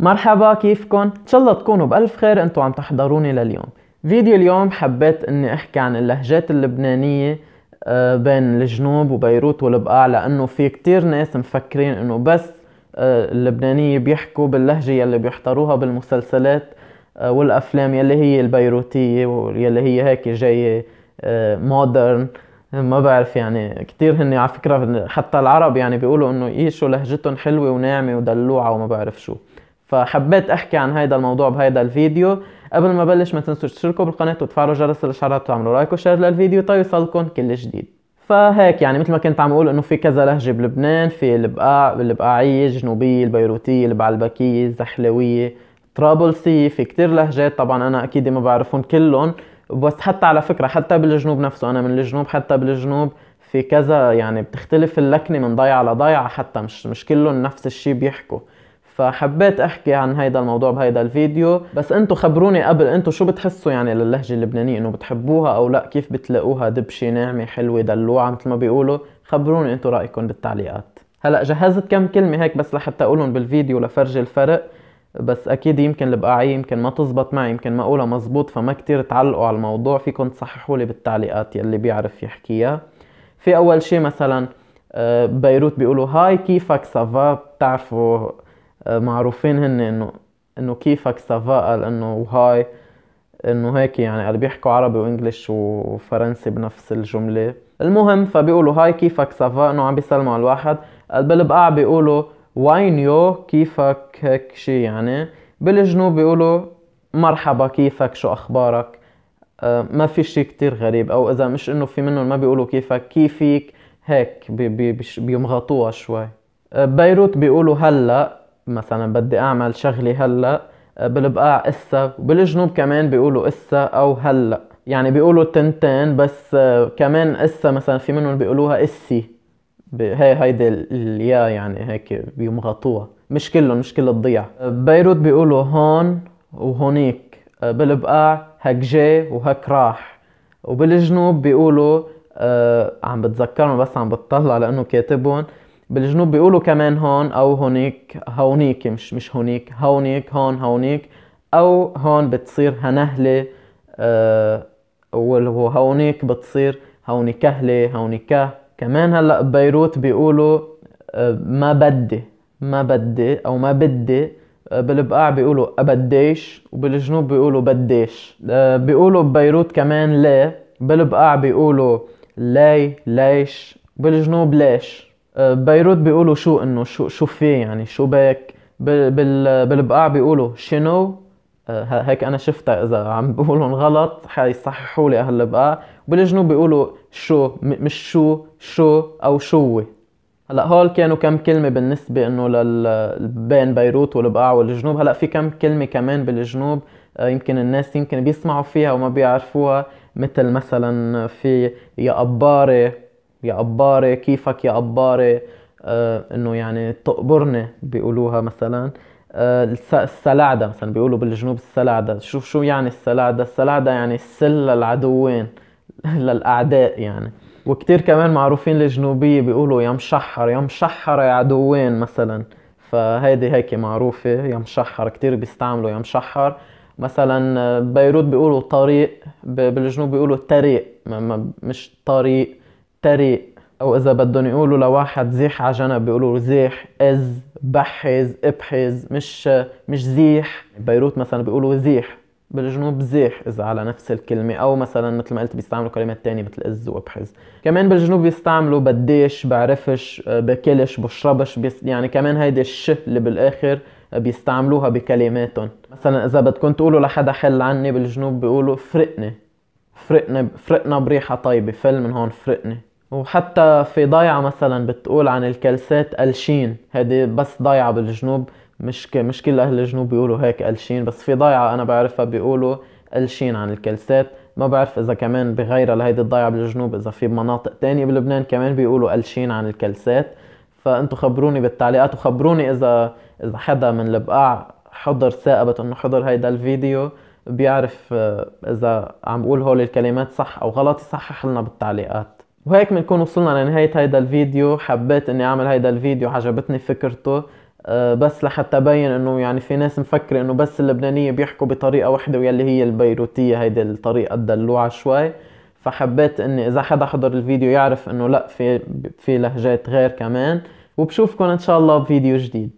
مرحبا كيفكن؟ ان شاء الله تكونوا بألف خير انتوا عم تحضروني لليوم فيديو اليوم حبيت اني احكي عن اللهجات اللبنانية آه، بين الجنوب وبيروت والبقاع لانه في كتير ناس مفكرين انه بس آه، اللبنانية بيحكوا باللهجة يلي بيحضروها بالمسلسلات آه، والافلام يلي هي البيروتية واللي هي هيك جاية مودرن ما بعرف يعني كتير هن على فكرة حتى العرب يعني بيقولوا انه ايه شو لهجتهم حلوة وناعمة ودلوعة وما بعرف شو فحبيت احكي عن هيدا الموضوع بهيدا الفيديو قبل ما بلش ما تنسوا تشتركوا بالقناة وتفعلوا جرس الاشعارات وتعملوا لايك وشير للفيديو تيوصلكم طيب كل جديد فهيك يعني مثل ما كنت عم اقول انه في كذا لهجه بلبنان في البقاع البقاعيه الجنوبيه البيروتيه البعلبكيه الزحلويه طرابلسيه في كتير لهجات طبعا انا اكيد ما بعرفهم كلهم بس حتى على فكره حتى بالجنوب نفسه انا من الجنوب حتى بالجنوب في كذا يعني بتختلف اللكنه من ضيعه لضيعه حتى مش مش كلهم نفس الشيء بيحكوا فحبيت احكي عن هيدا الموضوع بهيدا الفيديو بس انتم خبروني قبل انتم شو بتحسوا يعني للهجه اللبنانيه انه بتحبوها او لا كيف بتلاقوها دبشه ناعمه حلوه دلوعه مثل ما بيقولوا خبروني انتم رايكم بالتعليقات هلا جهزت كم كلمه هيك بس لحتى اقولهم بالفيديو لفرجي الفرق بس اكيد يمكن البقعية يمكن ما تزبط معي يمكن ما اقولها مزبوط فما كتير تعلقوا على الموضوع فيكم تصححوا لي بالتعليقات يلي بيعرف يحكيها في اول شيء مثلا آه، بيروت بيقولوا هاي كيفك سافا بتعرفوا معروفين هن انه انه كيفك سافا قال انه وهاي انه هيك يعني قال بيحكوا عربي وانجلش وفرنسي بنفس الجمله المهم فبيقولوا هاي كيفك سافا انه عم بيسلموا على الواحد قال بالبقاع بيقولوا واين يو كيفك هيك شيء يعني بالجنوب بيقولوا مرحبا كيفك شو اخبارك أه ما في شيء كتير غريب او اذا مش انه في منهم ما بيقولوا كيفك كيفيك هيك بي بي بيمغطوها شوي آه، بيروت بيقولوا هلا مثلا بدي اعمل شغلي هلا آه، بالبقاع اسا وبالجنوب كمان بيقولوا اسا او هلا يعني بيقولوا تنتين بس آه، كمان اسا مثلا في منهم بيقولوها اسي هي هيدي اليا يعني هيك بيمغطوها مش كلهم مش كل الضيع آه، بيروت بيقولوا هون وهونيك بالبقاع هك جاي وهك راح وبالجنوب بيقولوا عم بتذكرهم بس عم بتطلع لانه كاتبهم بالجنوب بيقولوا كمان هون او هونيك هونيك مش مش هونيك هونيك هون هونيك او هون بتصير هنهله أه وهونيك بتصير هونيكهله هونيكه كمان هلا ببيروت بيقولوا آه، ما بدي ما بدي او ما بدي آه، بالبقاع بيقولوا أبديش وبالجنوب بيقولوا بديش آه، بيقولوا ببيروت كمان لا بالبقاع بيقولوا لي ليش بالجنوب ليش آه، بيروت بيقولوا شو انه شو شو في يعني شو بك بال بالبقاع بيقولوا شنو آه، هيك انا شفتها اذا عم بقولهم غلط حيصححوا لي اهل البقاع بالجنوب بيقولوا شو مش شو شو او شوي هلا هول كانوا كم كلمة بالنسبة انه لل بين بيروت والبقاع والجنوب هلا في كم كلمة كمان بالجنوب آه، يمكن الناس يمكن بيسمعوا فيها وما بيعرفوها مثل مثلا في يا قبارة يا قبارة كيفك يا قبارة آه انه يعني تقبرني بيقولوها مثلا آه السلعدة مثلا بيقولوا بالجنوب السلعدة شوف شو يعني السلعدة السلعدة يعني السل للعدوين للأعداء يعني وكتير كمان معروفين الجنوبية بيقولوا يا مشحر يا مشحر يا عدوين مثلا فهيدي هيك معروفة يا مشحر كتير بيستعملوا يا مشحر مثلا آه، بيروت بيقولوا طريق بالجنوب بيقولوا طريق مش طريق طريق او اذا بدهم يقولوا لواحد زيح على جنب بيقولوا زيح از بحز ابحز مش مش زيح بيروت مثلا بيقولوا زيح بالجنوب زيح اذا على نفس الكلمه او مثلا مثل ما قلت بيستعملوا كلمات تانية مثل از وابحز كمان بالجنوب بيستعملوا بديش بعرفش بكلش بشربش بيست... يعني كمان هيدي الش اللي بالاخر بيستعملوها بكلماتهم مثلا اذا بدكم تقولوا لحدا حل عني بالجنوب بيقولوا فرقني فرقنا فرقنا بريحه طيبه فل من هون فرقني وحتى في ضيعة مثلا بتقول عن الكلسات الشين هذه بس ضيعة بالجنوب مش ك... مش كل اهل الجنوب بيقولوا هيك الشين بس في ضيعة انا بعرفها بيقولوا الشين عن الكلسات ما بعرف اذا كمان بغيرها لهيدي الضيعة بالجنوب اذا في مناطق تانية بلبنان كمان بيقولوا الشين عن الكلسات فانتوا خبروني بالتعليقات وخبروني اذا اذا حدا من البقاع حضر ثائبت انه حضر هيدا الفيديو بيعرف آه، اذا عم بقول هول الكلمات صح او غلط يصحح لنا بالتعليقات وهيك بنكون وصلنا لنهاية هيدا الفيديو حبيت اني اعمل هيدا الفيديو عجبتني فكرته أه، بس لحتى بين انه يعني في ناس مفكرة انه بس اللبنانية بيحكوا بطريقة وحدة ويلي هي البيروتية هيدي الطريقة الدلوعة شوي فحبيت اني اذا حدا حضر الفيديو يعرف انه لا في في لهجات غير كمان وبشوفكم ان شاء الله بفيديو جديد